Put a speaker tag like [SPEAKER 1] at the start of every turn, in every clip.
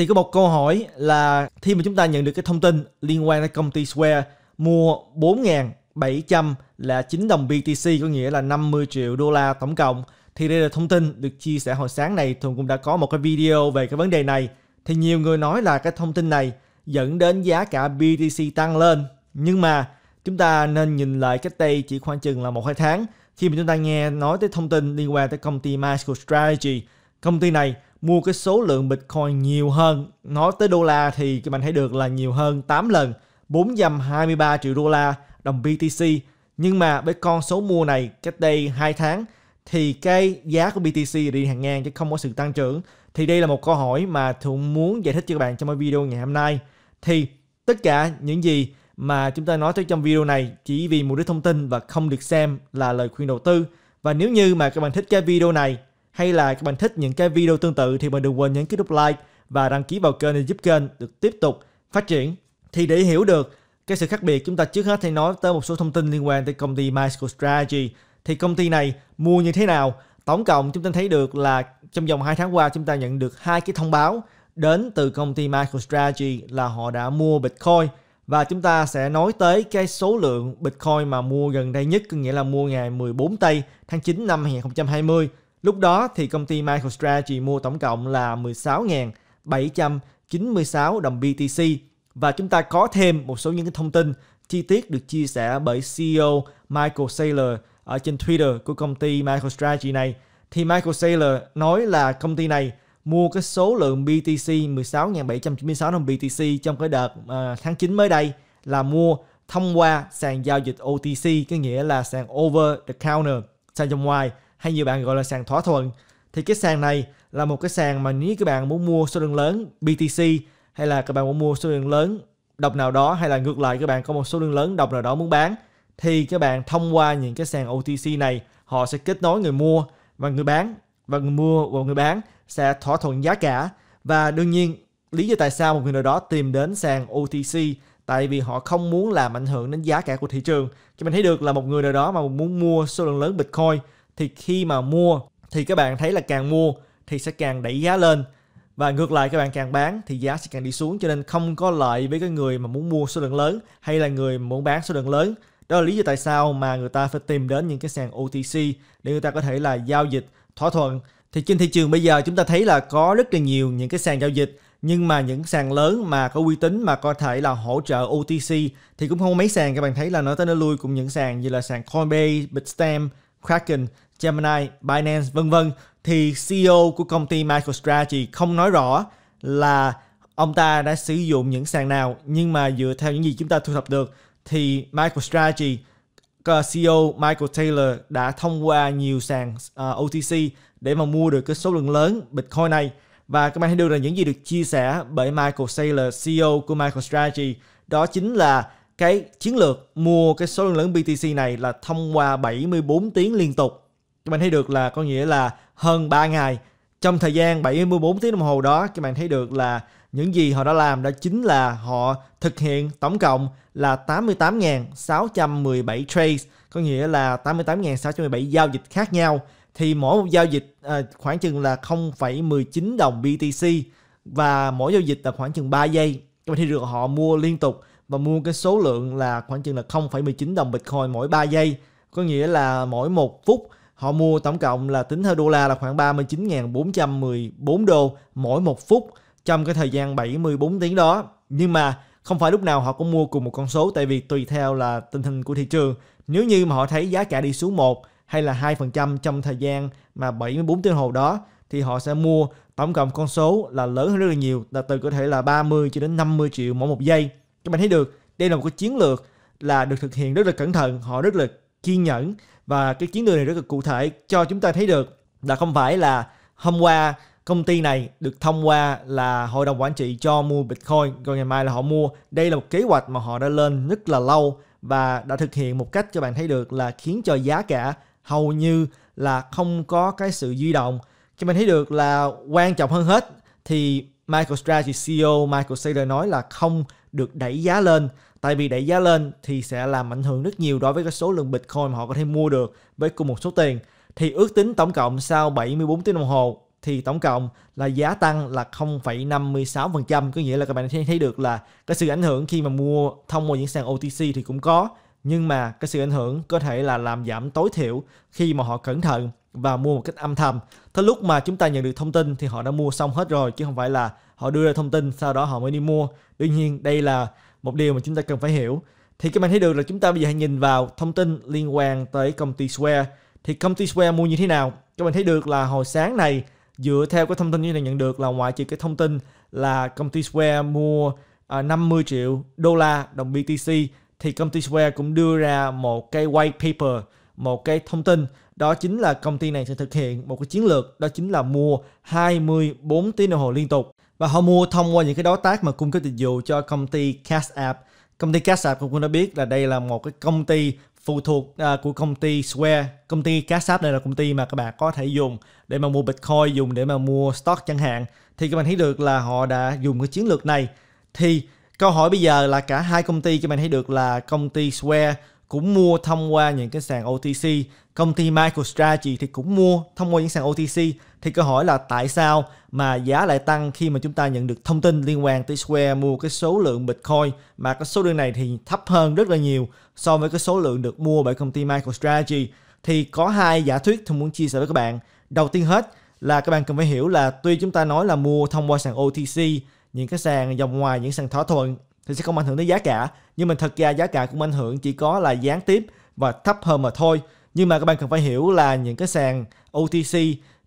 [SPEAKER 1] thì có một câu hỏi là khi mà chúng ta nhận được cái thông tin liên quan tới công ty Square mua 4 700 là 9 đồng BTC có nghĩa là 50 triệu đô la tổng cộng thì đây là thông tin được chia sẻ hồi sáng này thường cũng đã có một cái video về cái vấn đề này thì nhiều người nói là cái thông tin này dẫn đến giá cả BTC tăng lên nhưng mà chúng ta nên nhìn lại cách đây chỉ khoảng chừng là một hai tháng khi mà chúng ta nghe nói tới thông tin liên quan tới công ty MicroStrategy công ty này mua cái số lượng Bitcoin nhiều hơn. Nói tới đô la thì các bạn thấy được là nhiều hơn 8 lần, 423 triệu đô la đồng BTC. Nhưng mà với con số mua này cách đây 2 tháng thì cái giá của BTC đi hàng ngang chứ không có sự tăng trưởng. Thì đây là một câu hỏi mà Thuận muốn giải thích cho các bạn trong video ngày hôm nay. Thì tất cả những gì mà chúng ta nói tới trong video này chỉ vì mục đích thông tin và không được xem là lời khuyên đầu tư. Và nếu như mà các bạn thích cái video này hay là các bạn thích những cái video tương tự thì mình đừng quên nhấn cái nút like và đăng ký vào kênh để giúp kênh được tiếp tục phát triển. Thì để hiểu được cái sự khác biệt chúng ta trước hết hãy nói tới một số thông tin liên quan tới công ty MicroStrategy. Thì công ty này mua như thế nào? Tổng cộng chúng ta thấy được là trong vòng 2 tháng qua chúng ta nhận được hai cái thông báo đến từ công ty MicroStrategy là họ đã mua Bitcoin và chúng ta sẽ nói tới cái số lượng Bitcoin mà mua gần đây nhất, có nghĩa là mua ngày 14 tây tháng 9 năm 2020 Lúc đó thì công ty MicroStrategy mua tổng cộng là 16.796 đồng BTC và chúng ta có thêm một số những cái thông tin chi tiết được chia sẻ bởi CEO Michael Saylor ở trên Twitter của công ty MicroStrategy này. Thì Michael Saylor nói là công ty này mua cái số lượng BTC 16.796 đồng BTC trong cái đợt uh, tháng 9 mới đây là mua thông qua sàn giao dịch OTC, có nghĩa là sàn over the counter, sàn trong ngoài hay nhiều bạn gọi là sàn thỏa thuận thì cái sàn này là một cái sàn mà nếu các bạn muốn mua số lượng lớn BTC hay là các bạn muốn mua số lượng lớn độc nào đó hay là ngược lại các bạn có một số lượng lớn độc nào đó muốn bán thì các bạn thông qua những cái sàn OTC này họ sẽ kết nối người mua và người bán và người mua và người bán sẽ thỏa thuận giá cả và đương nhiên lý do tại sao một người nào đó tìm đến sàn OTC tại vì họ không muốn làm ảnh hưởng đến giá cả của thị trường. Cho mình thấy được là một người nào đó mà muốn mua số lượng lớn Bitcoin thì khi mà mua thì các bạn thấy là càng mua thì sẽ càng đẩy giá lên và ngược lại các bạn càng bán thì giá sẽ càng đi xuống cho nên không có lợi với cái người mà muốn mua số lượng lớn hay là người muốn bán số lượng lớn đó là lý do tại sao mà người ta phải tìm đến những cái sàn OTC để người ta có thể là giao dịch thỏa thuận thì trên thị trường bây giờ chúng ta thấy là có rất là nhiều những cái sàn giao dịch nhưng mà những sàn lớn mà có uy tín mà có thể là hỗ trợ OTC thì cũng không mấy sàn các bạn thấy là nó tới nó lui cùng những sàn như là sàn Coinbase, Bitstamp Kraken, Gemini, Binance vân vân thì CEO của công ty MicroStrategy không nói rõ là ông ta đã sử dụng những sàn nào nhưng mà dựa theo những gì chúng ta thu thập được thì MicroStrategy ờ, CEO Michael Taylor đã thông qua nhiều sàn ờ, OTC để mà mua được cái số lượng lớn Bitcoin này và các bạn hãy đưa ra những gì được chia sẻ bởi Michael Taylor, CEO của MicroStrategy đó chính là cái chiến lược mua cái số lượng lớn BTC này là thông qua 74 tiếng liên tục. Các bạn thấy được là có nghĩa là hơn 3 ngày. Trong thời gian 74 tiếng đồng hồ đó các bạn thấy được là những gì họ đã làm đó chính là họ thực hiện tổng cộng là 88.617 trades, có nghĩa là 88.617 giao dịch khác nhau thì mỗi một giao dịch à, khoảng chừng là 0,19 đồng BTC và mỗi giao dịch là khoảng chừng 3 giây. Các bạn thấy được họ mua liên tục và mua cái số lượng là khoảng chừng là 0,19 đồng Bitcoin mỗi 3 giây. Có nghĩa là mỗi một phút họ mua tổng cộng là tính theo đô la là khoảng 39.414 đô mỗi một phút trong cái thời gian 74 tiếng đó. Nhưng mà không phải lúc nào họ cũng mua cùng một con số tại vì tùy theo là tình hình của thị trường. Nếu như mà họ thấy giá cả đi xuống 1 hay là 2% trong thời gian mà 74 tiếng hồ đó thì họ sẽ mua tổng cộng con số là lớn hơn rất là nhiều là từ có thể là 30 cho đến 50 triệu mỗi một giây các bạn thấy được đây là một cái chiến lược là được thực hiện rất là cẩn thận họ rất là kiên nhẫn và cái chiến lược này rất là cụ thể cho chúng ta thấy được là không phải là hôm qua công ty này được thông qua là hội đồng quản trị cho mua Bitcoin rồi ngày mai là họ mua đây là một kế hoạch mà họ đã lên rất là lâu và đã thực hiện một cách cho bạn thấy được là khiến cho giá cả hầu như là không có cái sự di động cho mình thấy được là quan trọng hơn hết thì Michael Strategy CEO Michael Saylor nói là không được đẩy giá lên tại vì đẩy giá lên thì sẽ làm ảnh hưởng rất nhiều đối với cái số lượng Bitcoin mà họ có thể mua được với cùng một số tiền thì ước tính tổng cộng sau 74 tiếng đồng hồ thì tổng cộng là giá tăng là 0,56% có nghĩa là các bạn thấy được là cái sự ảnh hưởng khi mà mua thông qua những sàn OTC thì cũng có nhưng mà cái sự ảnh hưởng có thể là làm giảm tối thiểu khi mà họ cẩn thận và mua một cách âm thầm. Thế lúc mà chúng ta nhận được thông tin thì họ đã mua xong hết rồi chứ không phải là họ đưa ra thông tin sau đó họ mới đi mua. Đương nhiên đây là một điều mà chúng ta cần phải hiểu. Thì các bạn thấy được là chúng ta bây giờ hãy nhìn vào thông tin liên quan tới công ty Square. Thì công ty Square mua như thế nào? Các bạn thấy được là hồi sáng này dựa theo cái thông tin như này nhận được là ngoại trừ cái thông tin là công ty Square mua 50 à, triệu đô la đồng BTC thì công ty Square cũng đưa ra một cái white paper một cái thông tin đó chính là công ty này sẽ thực hiện một cái chiến lược đó chính là mua 24 tiếng đồng hồ liên tục và họ mua thông qua những cái đối tác mà cung cấp dịch vụ cho công ty Cash App. Công ty Cash App cũng đã biết là đây là một cái công ty phụ thuộc à, của công ty Square. Công ty Cash App này là công ty mà các bạn có thể dùng để mà mua Bitcoin, dùng để mà mua stock chẳng hạn. Thì các bạn thấy được là họ đã dùng cái chiến lược này. Thì câu hỏi bây giờ là cả hai công ty các bạn thấy được là công ty Square cũng mua thông qua những cái sàn OTC công ty MicroStrategy thì cũng mua thông qua những sàn OTC thì câu hỏi là tại sao mà giá lại tăng khi mà chúng ta nhận được thông tin liên quan tới Square mua cái số lượng Bitcoin mà cái số lượng này thì thấp hơn rất là nhiều so với cái số lượng được mua bởi công ty MicroStrategy thì có hai giả thuyết tôi muốn chia sẻ với các bạn đầu tiên hết là các bạn cần phải hiểu là tuy chúng ta nói là mua thông qua sàn OTC những cái sàn dòng ngoài những sàn thỏa thuận thì sẽ không ảnh hưởng tới giá cả nhưng mà thật ra giá cả cũng ảnh hưởng chỉ có là gián tiếp và thấp hơn mà thôi nhưng mà các bạn cần phải hiểu là những cái sàn OTC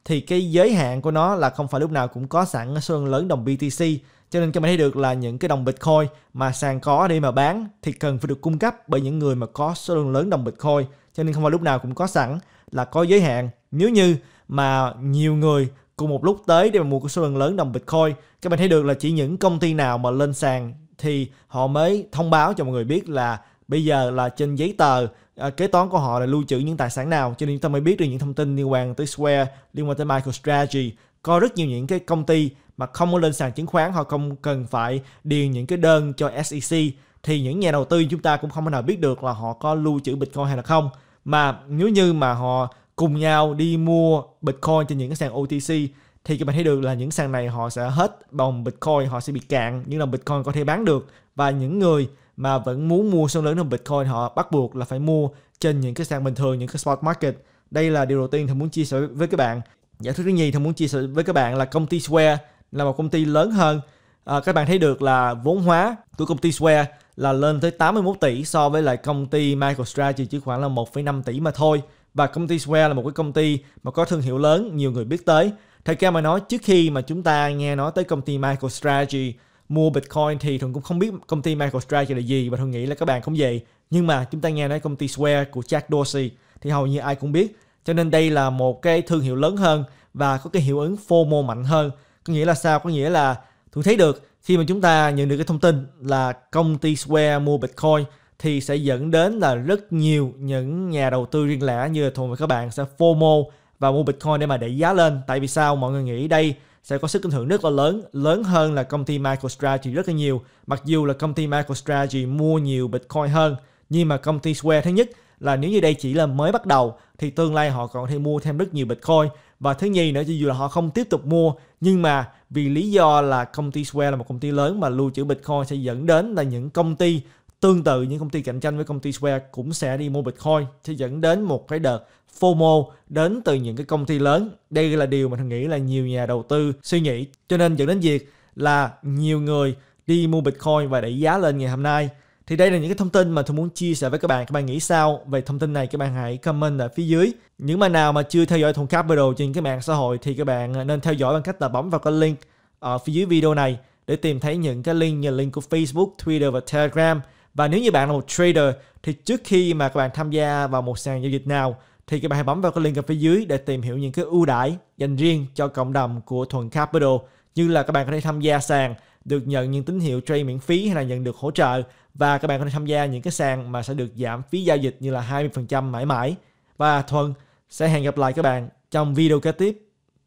[SPEAKER 1] thì cái giới hạn của nó là không phải lúc nào cũng có sẵn số lượng lớn đồng BTC cho nên các bạn thấy được là những cái đồng Bitcoin mà sàn có để mà bán thì cần phải được cung cấp bởi những người mà có số lượng lớn đồng Bitcoin cho nên không phải lúc nào cũng có sẵn là có giới hạn nếu như mà nhiều người cùng một lúc tới để mà mua cái số lượng lớn đồng Bitcoin các bạn thấy được là chỉ những công ty nào mà lên sàn thì họ mới thông báo cho mọi người biết là bây giờ là trên giấy tờ à, kế toán của họ là lưu trữ những tài sản nào cho nên chúng ta mới biết được những thông tin liên quan tới Square liên quan tới MicroStrategy có rất nhiều những cái công ty mà không có lên sàn chứng khoán họ không cần phải điền những cái đơn cho SEC thì những nhà đầu tư chúng ta cũng không thể nào biết được là họ có lưu trữ Bitcoin hay là không mà nếu như mà họ cùng nhau đi mua Bitcoin trên những cái sàn OTC thì các bạn thấy được là những sàn này họ sẽ hết đồng Bitcoin, họ sẽ bị cạn, những đồng Bitcoin có thể bán được và những người mà vẫn muốn mua số lớn đồng Bitcoin họ bắt buộc là phải mua trên những cái sàn bình thường, những cái spot market. Đây là điều đầu tiên thì muốn chia sẻ với các bạn. Giả thuyết thứ nhì thì muốn chia sẻ với các bạn là công ty Square là một công ty lớn hơn. À, các bạn thấy được là vốn hóa của công ty Square là lên tới 81 tỷ so với lại công ty MicroStrategy chỉ khoảng là 1,5 tỷ mà thôi. Và công ty Square là một cái công ty mà có thương hiệu lớn, nhiều người biết tới Thật ra mà nói trước khi mà chúng ta nghe nói tới công ty MicroStrategy mua Bitcoin thì Thuận cũng không biết công ty MicroStrategy là gì và Thuận nghĩ là các bạn cũng vậy. Nhưng mà chúng ta nghe nói công ty Square của Jack Dorsey thì hầu như ai cũng biết. Cho nên đây là một cái thương hiệu lớn hơn và có cái hiệu ứng FOMO mạnh hơn. Có nghĩa là sao? Có nghĩa là Thuận thấy được khi mà chúng ta nhận được cái thông tin là công ty Square mua Bitcoin thì sẽ dẫn đến là rất nhiều những nhà đầu tư riêng lẻ như là Thuận và các bạn sẽ FOMO và mua Bitcoin để mà đẩy giá lên. Tại vì sao? Mọi người nghĩ đây sẽ có sức ảnh hưởng rất là lớn, lớn hơn là công ty MicroStrategy rất là nhiều. Mặc dù là công ty MicroStrategy mua nhiều Bitcoin hơn, nhưng mà công ty Square thứ nhất là nếu như đây chỉ là mới bắt đầu thì tương lai họ còn thể mua thêm rất nhiều Bitcoin và thứ nhì nữa dù là họ không tiếp tục mua nhưng mà vì lý do là công ty Square là một công ty lớn mà lưu trữ Bitcoin sẽ dẫn đến là những công ty Tương tự những công ty cạnh tranh với công ty Square cũng sẽ đi mua Bitcoin sẽ dẫn đến một cái đợt FOMO đến từ những cái công ty lớn. Đây là điều mà thằng nghĩ là nhiều nhà đầu tư suy nghĩ. Cho nên dẫn đến việc là nhiều người đi mua Bitcoin và đẩy giá lên ngày hôm nay. Thì đây là những cái thông tin mà tôi muốn chia sẻ với các bạn. Các bạn nghĩ sao về thông tin này? Các bạn hãy comment ở phía dưới. Những mà nào mà chưa theo dõi Thùng cáp video trên các mạng xã hội thì các bạn nên theo dõi bằng cách là bấm vào cái link ở phía dưới video này để tìm thấy những cái link như link của Facebook, Twitter và Telegram và nếu như bạn là một trader thì trước khi mà các bạn tham gia vào một sàn giao dịch nào thì các bạn hãy bấm vào cái link ở phía dưới để tìm hiểu những cái ưu đãi dành riêng cho cộng đồng của thuận Capital như là các bạn có thể tham gia sàn được nhận những tín hiệu trade miễn phí hay là nhận được hỗ trợ và các bạn có thể tham gia những cái sàn mà sẽ được giảm phí giao dịch như là 20% mãi mãi. Và thuận sẽ hẹn gặp lại các bạn trong video kế tiếp.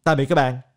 [SPEAKER 1] Tạm biệt các bạn.